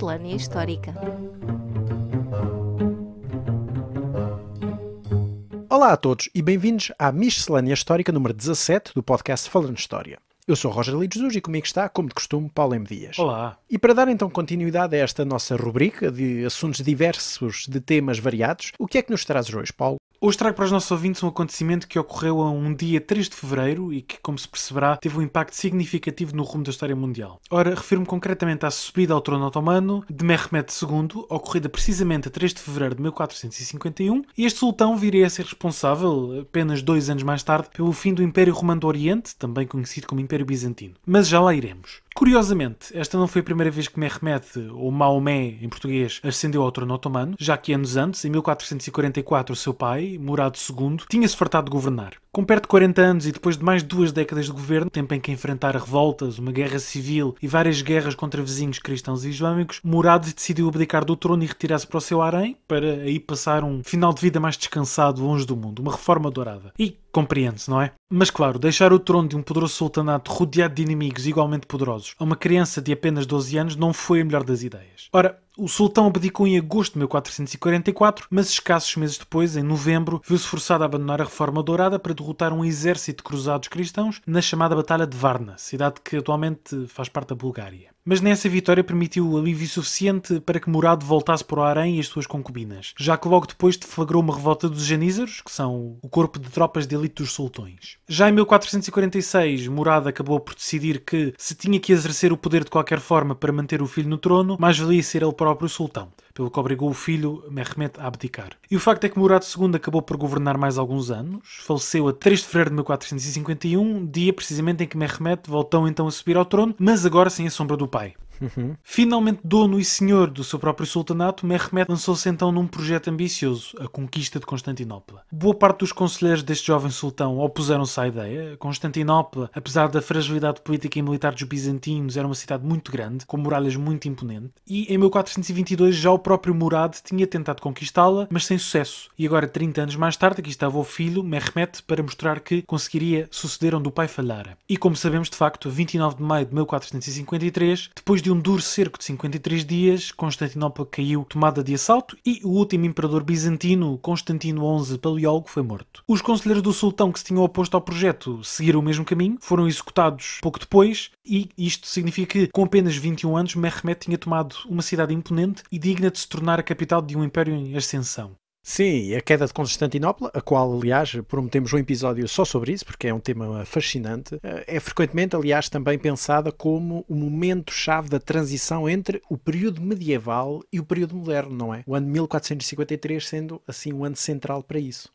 miscelânea histórica. Olá a todos e bem-vindos à Miscelânea Histórica número 17 do podcast Falando História. Eu sou Roger Lides e comigo está, como de costume, Paulo M. Dias. Olá. E para dar então continuidade a esta nossa rubrica de assuntos diversos de temas variados, o que é que nos traz hoje, Paulo? Hoje trago para os nossos ouvintes um acontecimento que ocorreu a um dia 3 de fevereiro e que, como se perceberá, teve um impacto significativo no rumo da história mundial. Ora, refiro-me concretamente à subida ao trono otomano de Mehmed II, ocorrida precisamente a 3 de fevereiro de 1451, e este sultão viria a ser responsável, apenas dois anos mais tarde, pelo fim do Império Romano do Oriente, também conhecido como Império Bizantino. Mas já lá iremos. Curiosamente, esta não foi a primeira vez que Mehmed, ou Maomé em português, ascendeu ao trono otomano, já que anos antes, em 1444, seu pai, Murado II, tinha-se fartado de governar. Com perto de 40 anos e depois de mais de duas décadas de governo, tempo em que enfrentar revoltas, uma guerra civil e várias guerras contra vizinhos cristãos e islâmicos, Murado decidiu abdicar do trono e retirar-se para o seu harém, para aí passar um final de vida mais descansado longe do mundo, uma reforma dourada. E Compreende-se, não é? Mas claro, deixar o trono de um poderoso sultanato rodeado de inimigos igualmente poderosos a uma criança de apenas 12 anos não foi a melhor das ideias. Ora, o sultão abdicou em agosto de 1444, mas escassos meses depois, em novembro, viu-se forçado a abandonar a reforma dourada para derrotar um exército de cruzados cristãos na chamada Batalha de Varna, cidade que atualmente faz parte da Bulgária mas nessa vitória permitiu alívio suficiente para que Murado voltasse para o harém e as suas concubinas, já que logo depois deflagrou uma revolta dos janízaros, que são o corpo de tropas de elite dos sultões. Já em 1446, Murado acabou por decidir que, se tinha que exercer o poder de qualquer forma para manter o filho no trono, mais valia ser ele para próprio sultão, pelo que obrigou o filho Mehmet a abdicar. E o facto é que Murad II acabou por governar mais alguns anos, faleceu a 3 de fevereiro de 1451, dia precisamente em que Mehmet voltou então a subir ao trono, mas agora sem a sombra do pai. Uhum. Finalmente dono e senhor do seu próprio sultanato, Mehmed lançou-se então num projeto ambicioso, a conquista de Constantinopla. Boa parte dos conselheiros deste jovem sultão opuseram-se à ideia. Constantinopla, apesar da fragilidade política e militar dos bizantinos, era uma cidade muito grande, com muralhas muito imponentes, e em 1422 já o próprio Murad tinha tentado conquistá-la, mas sem sucesso. E agora, 30 anos mais tarde, aqui estava o filho, Mehmed para mostrar que conseguiria suceder onde o pai falhara. E como sabemos, de facto, 29 de maio de 1453, depois de um duro cerco de 53 dias, Constantinopla caiu tomada de assalto e o último imperador bizantino, Constantino XI Paleólogo, foi morto. Os conselheiros do sultão que se tinham oposto ao projeto seguiram o mesmo caminho, foram executados pouco depois e isto significa que, com apenas 21 anos, Mehmet tinha tomado uma cidade imponente e digna de se tornar a capital de um império em ascensão. Sim, a queda de Constantinopla, a qual, aliás, prometemos um episódio só sobre isso, porque é um tema fascinante, eh, é frequentemente, aliás, também pensada como o momento-chave da transição entre o período medieval e o período moderno, não é? O ano 1453 sendo, assim, o ano central para isso.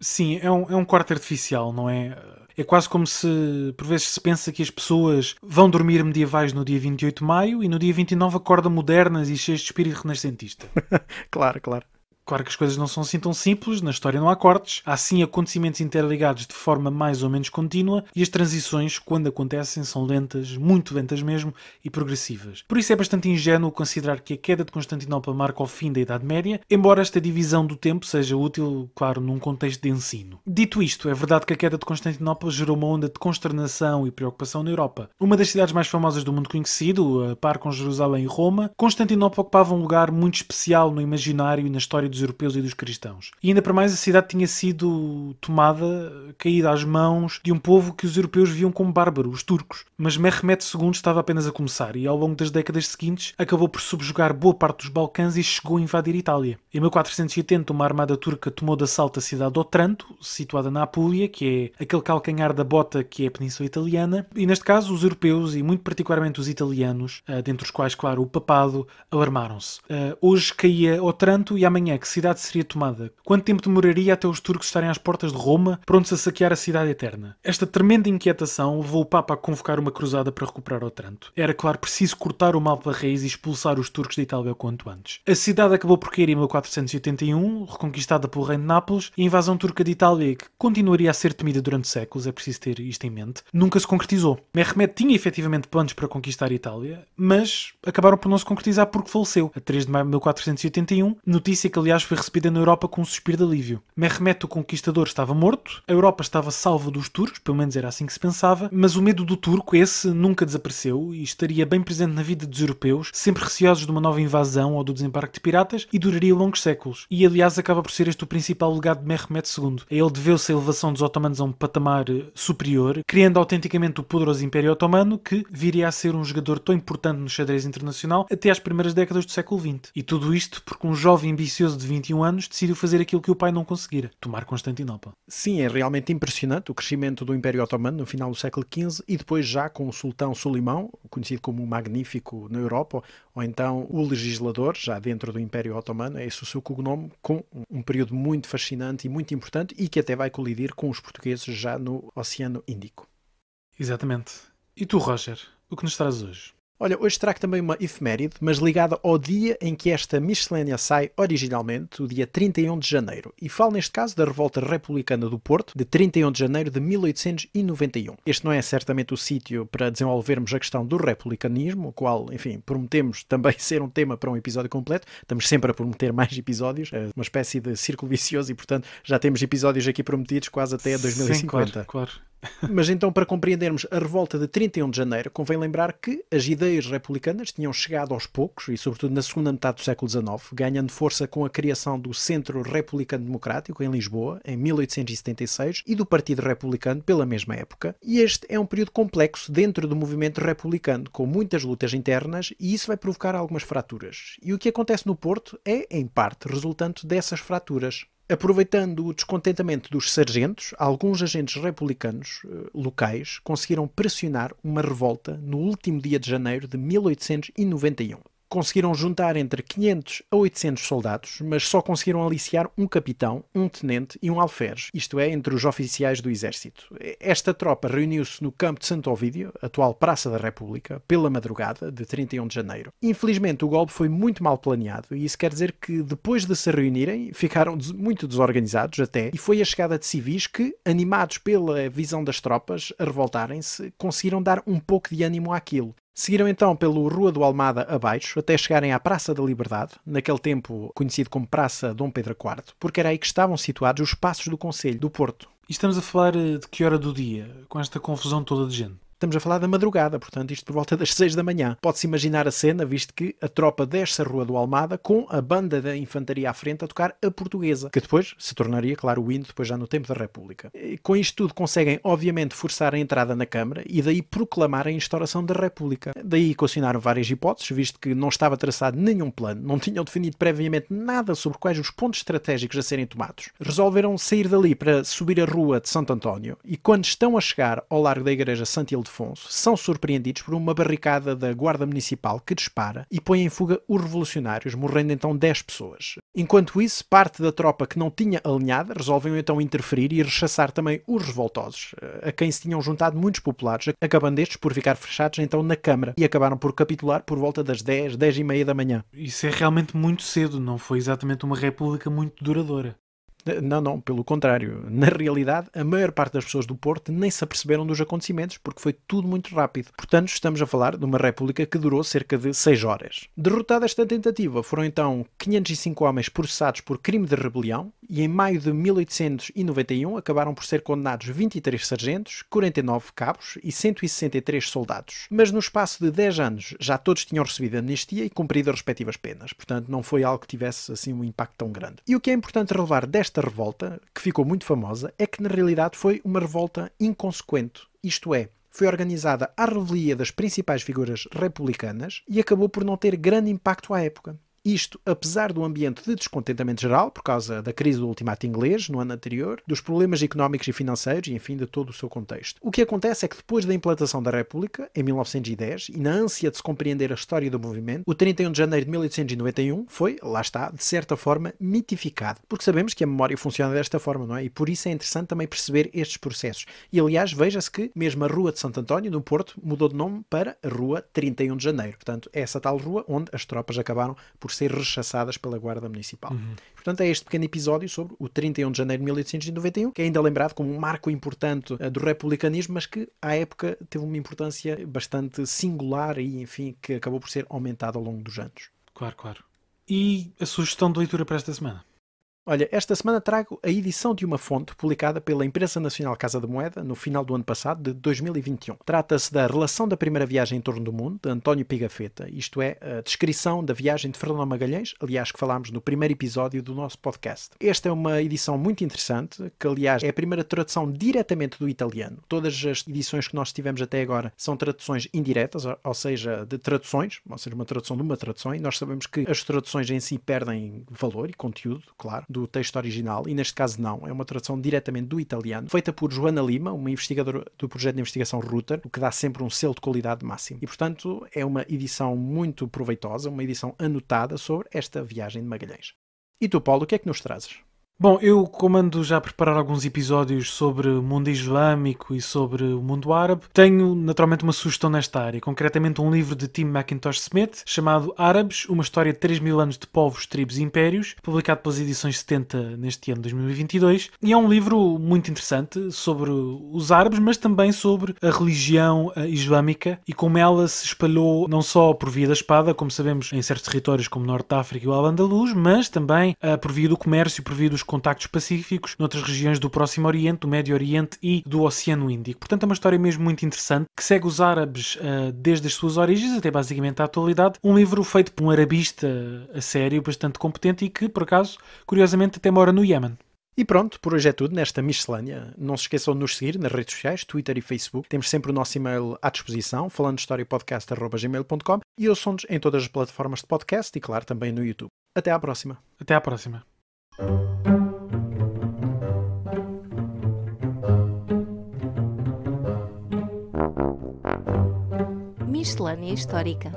Sim, é um, é um corte artificial, não é? É quase como se, por vezes, se pensa que as pessoas vão dormir medievais no dia 28 de maio e no dia 29 acordam modernas e cheias de espírito renascentista. claro, claro. Claro que as coisas não são assim tão simples, na história não há cortes, há sim acontecimentos interligados de forma mais ou menos contínua e as transições, quando acontecem, são lentas, muito lentas mesmo, e progressivas. Por isso é bastante ingênuo considerar que a queda de Constantinopla marca o fim da Idade Média, embora esta divisão do tempo seja útil, claro, num contexto de ensino. Dito isto, é verdade que a queda de Constantinopla gerou uma onda de consternação e preocupação na Europa. Uma das cidades mais famosas do mundo conhecido, a par com Jerusalém e Roma, Constantinopla ocupava um lugar muito especial no imaginário e na história dos europeus e dos cristãos. E ainda para mais a cidade tinha sido tomada, caída às mãos de um povo que os europeus viam como bárbaro, os turcos. Mas Mehmet II estava apenas a começar e ao longo das décadas seguintes acabou por subjugar boa parte dos Balcãs e chegou a invadir Itália. Em 1480 uma armada turca tomou de assalto a cidade de Otranto, situada na Apulia, que é aquele calcanhar da bota que é a península italiana, e neste caso os europeus e muito particularmente os italianos, ah, dentre os quais claro o papado, alarmaram-se. Ah, hoje caía Otranto e amanhã que cidade seria tomada? Quanto tempo demoraria até os turcos estarem às portas de Roma, prontos a saquear a cidade eterna? Esta tremenda inquietação levou o Papa a convocar uma cruzada para recuperar Otranto. Era, claro, preciso cortar o mal pela raiz e expulsar os turcos da Itália o quanto antes. A cidade acabou por cair em 1481, reconquistada pelo reino de Nápoles, e a invasão turca de Itália, que continuaria a ser temida durante séculos, é preciso ter isto em mente, nunca se concretizou. Mehmed tinha efetivamente planos para conquistar a Itália, mas acabaram por não se concretizar porque faleceu, a 3 de maio de 1481, notícia que aliás aliás, foi recebida na Europa com um suspiro de alívio. Mehmet, o conquistador, estava morto, a Europa estava salva dos turcos, pelo menos era assim que se pensava, mas o medo do turco, esse, nunca desapareceu e estaria bem presente na vida dos europeus, sempre receosos de uma nova invasão ou do desembarque de piratas, e duraria longos séculos. E, aliás, acaba por ser este o principal legado de Mehmet II. A ele deveu-se a elevação dos otomanos a um patamar eh, superior, criando autenticamente o poderoso Império Otomano, que viria a ser um jogador tão importante no xadrez internacional até às primeiras décadas do século XX. E tudo isto porque um jovem ambicioso de de 21 anos, decidiu fazer aquilo que o pai não conseguira, tomar Constantinopla. Sim, é realmente impressionante o crescimento do Império Otomano no final do século XV e depois já com o sultão Sulimão, conhecido como o Magnífico na Europa, ou então o Legislador, já dentro do Império Otomano, é esse o seu cognome, com um período muito fascinante e muito importante e que até vai colidir com os portugueses já no Oceano Índico. Exatamente. E tu, Roger, o que nos traz hoje? Olha, hoje trago também uma efeméride, mas ligada ao dia em que esta miscelânea sai originalmente, o dia 31 de janeiro, e falo neste caso da Revolta Republicana do Porto, de 31 de janeiro de 1891. Este não é certamente o sítio para desenvolvermos a questão do republicanismo, o qual, enfim, prometemos também ser um tema para um episódio completo, estamos sempre a prometer mais episódios, é uma espécie de círculo vicioso e, portanto, já temos episódios aqui prometidos quase até 2050. Sim, claro, claro. Mas então, para compreendermos a revolta de 31 de janeiro, convém lembrar que as ideias republicanas tinham chegado aos poucos, e sobretudo na segunda metade do século XIX, ganhando força com a criação do Centro Republicano Democrático em Lisboa, em 1876, e do Partido Republicano pela mesma época. E este é um período complexo dentro do movimento republicano, com muitas lutas internas, e isso vai provocar algumas fraturas. E o que acontece no Porto é, em parte, resultante dessas fraturas. Aproveitando o descontentamento dos sargentos, alguns agentes republicanos eh, locais conseguiram pressionar uma revolta no último dia de janeiro de 1891 conseguiram juntar entre 500 a 800 soldados, mas só conseguiram aliciar um capitão, um tenente e um alferes, isto é, entre os oficiais do exército. Esta tropa reuniu-se no campo de Santo Ovídio, atual Praça da República, pela madrugada de 31 de janeiro. Infelizmente, o golpe foi muito mal planeado e isso quer dizer que depois de se reunirem, ficaram muito desorganizados até, e foi a chegada de civis que, animados pela visão das tropas a revoltarem-se, conseguiram dar um pouco de ânimo àquilo Seguiram então pelo Rua do Almada abaixo, até chegarem à Praça da Liberdade, naquele tempo conhecido como Praça Dom Pedro IV, porque era aí que estavam situados os passos do Conselho do Porto. E estamos a falar eh, de que hora do dia, com esta confusão toda de gente? Estamos a falar da madrugada, portanto, isto por volta das 6 da manhã. Pode-se imaginar a cena, visto que a tropa desce a Rua do Almada com a banda da infantaria à frente a tocar a portuguesa, que depois se tornaria, claro, o hino depois já no tempo da República. E, com isto tudo conseguem, obviamente, forçar a entrada na Câmara e daí proclamar a instauração da República. Daí coacionaram várias hipóteses, visto que não estava traçado nenhum plano, não tinham definido previamente nada sobre quais os pontos estratégicos a serem tomados. Resolveram sair dali para subir a Rua de Santo António e quando estão a chegar ao largo da Igreja Santo Ildefonso são surpreendidos por uma barricada da Guarda Municipal que dispara e põe em fuga os revolucionários, morrendo então 10 pessoas. Enquanto isso, parte da tropa que não tinha alinhada resolvem então interferir e rechaçar também os revoltosos, eh, a quem se tinham juntado muitos populares, acabando estes por ficar fechados então na Câmara e acabaram por capitular por volta das 10, 10 e meia da manhã. Isso é realmente muito cedo, não foi exatamente uma república muito duradoura. Não, não, pelo contrário. Na realidade, a maior parte das pessoas do Porto nem se aperceberam dos acontecimentos, porque foi tudo muito rápido. Portanto, estamos a falar de uma república que durou cerca de 6 horas. Derrotada esta tentativa, foram então 505 homens processados por crime de rebelião e em maio de 1891 acabaram por ser condenados 23 sargentos, 49 cabos e 163 soldados. Mas no espaço de 10 anos já todos tinham recebido amnistia e cumprido as respectivas penas, portanto não foi algo que tivesse assim um impacto tão grande. E o que é importante relevar desta esta revolta, que ficou muito famosa, é que na realidade foi uma revolta inconsequente, isto é, foi organizada à revelia das principais figuras republicanas e acabou por não ter grande impacto à época. Isto, apesar do ambiente de descontentamento geral, por causa da crise do ultimato inglês no ano anterior, dos problemas económicos e financeiros e, enfim, de todo o seu contexto. O que acontece é que depois da implantação da República, em 1910, e na ânsia de se compreender a história do movimento, o 31 de janeiro de 1891 foi, lá está, de certa forma, mitificado. Porque sabemos que a memória funciona desta forma, não é? E por isso é interessante também perceber estes processos. E, aliás, veja-se que mesmo a Rua de Santo António, no Porto, mudou de nome para a Rua 31 de Janeiro. Portanto, é essa tal rua onde as tropas acabaram por ser rechaçadas pela Guarda Municipal. Uhum. Portanto, é este pequeno episódio sobre o 31 de janeiro de 1891, que é ainda lembrado como um marco importante eh, do republicanismo, mas que à época teve uma importância bastante singular e, enfim, que acabou por ser aumentado ao longo dos anos. Claro, claro. E a sugestão de leitura para esta semana? Olha, esta semana trago a edição de uma fonte publicada pela Empresa Nacional Casa de Moeda no final do ano passado, de 2021. Trata-se da Relação da Primeira Viagem em Torno do Mundo, de António Pigafetta, isto é, a descrição da viagem de Fernando Magalhães, aliás, que falámos no primeiro episódio do nosso podcast. Esta é uma edição muito interessante, que aliás é a primeira tradução diretamente do italiano. Todas as edições que nós tivemos até agora são traduções indiretas, ou seja, de traduções, ou seja, uma tradução de uma tradução, e nós sabemos que as traduções em si perdem valor e conteúdo, claro do texto original, e neste caso não, é uma tradução diretamente do italiano, feita por Joana Lima, uma investigadora do projeto de investigação Router, o que dá sempre um selo de qualidade máximo. E, portanto, é uma edição muito proveitosa, uma edição anotada sobre esta viagem de Magalhães. E tu, Paulo, o que é que nos trazes? Bom, eu comando já preparar alguns episódios sobre o mundo islâmico e sobre o mundo árabe. Tenho naturalmente uma sugestão nesta área, concretamente um livro de Tim McIntosh Smith chamado Árabes, uma história de 3 mil anos de povos, tribos e impérios, publicado pelas edições 70 neste ano 2022. E é um livro muito interessante sobre os árabes, mas também sobre a religião islâmica e como ela se espalhou não só por via da espada, como sabemos em certos territórios como Norte da África e o Al-Andalus, mas também eh, por via do comércio, por via dos contactos pacíficos noutras regiões do Próximo Oriente, do Médio Oriente e do Oceano Índico. Portanto, é uma história mesmo muito interessante que segue os árabes uh, desde as suas origens até basicamente à atualidade. Um livro feito por um arabista eh, a sério, bastante competente e que, por acaso, curiosamente, até mora no Iémen. E pronto, por hoje é tudo nesta miscelânea. Não se esqueçam de nos seguir nas redes sociais, Twitter e Facebook. Temos sempre o nosso e-mail à disposição, falando historiapodcast.gmail.com e ouçam-nos em todas as plataformas de podcast e, claro, também no YouTube. Até à próxima. Até à próxima. Miscelânea Histórica.